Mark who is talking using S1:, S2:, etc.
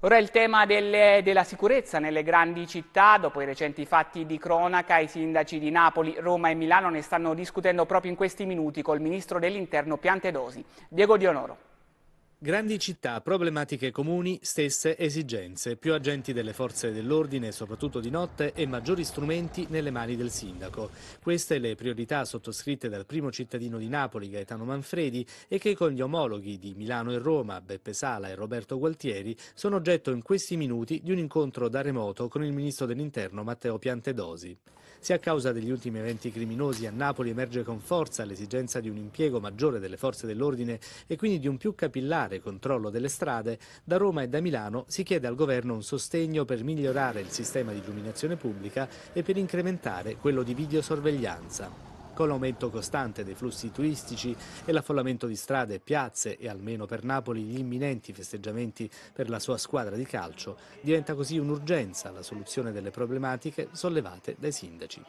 S1: Ora il tema delle, della sicurezza nelle grandi città, dopo i recenti fatti di cronaca, i sindaci di Napoli, Roma e Milano ne stanno discutendo proprio in questi minuti col ministro dell'interno Piantedosi. Diego Dionoro.
S2: Grandi città, problematiche comuni, stesse esigenze, più agenti delle forze dell'ordine, soprattutto di notte, e maggiori strumenti nelle mani del sindaco. Queste le priorità sottoscritte dal primo cittadino di Napoli, Gaetano Manfredi, e che con gli omologhi di Milano e Roma, Beppe Sala e Roberto Gualtieri, sono oggetto in questi minuti di un incontro da remoto con il ministro dell'Interno Matteo Piantedosi. Se a causa degli ultimi eventi criminosi a Napoli emerge con forza l'esigenza di un impiego maggiore delle forze dell'ordine e quindi di un più capillare controllo delle strade, da Roma e da Milano si chiede al governo un sostegno per migliorare il sistema di illuminazione pubblica e per incrementare quello di videosorveglianza con l'aumento costante dei flussi turistici e l'affollamento di strade, e piazze e almeno per Napoli gli imminenti festeggiamenti per la sua squadra di calcio, diventa così un'urgenza la soluzione delle problematiche sollevate dai sindaci.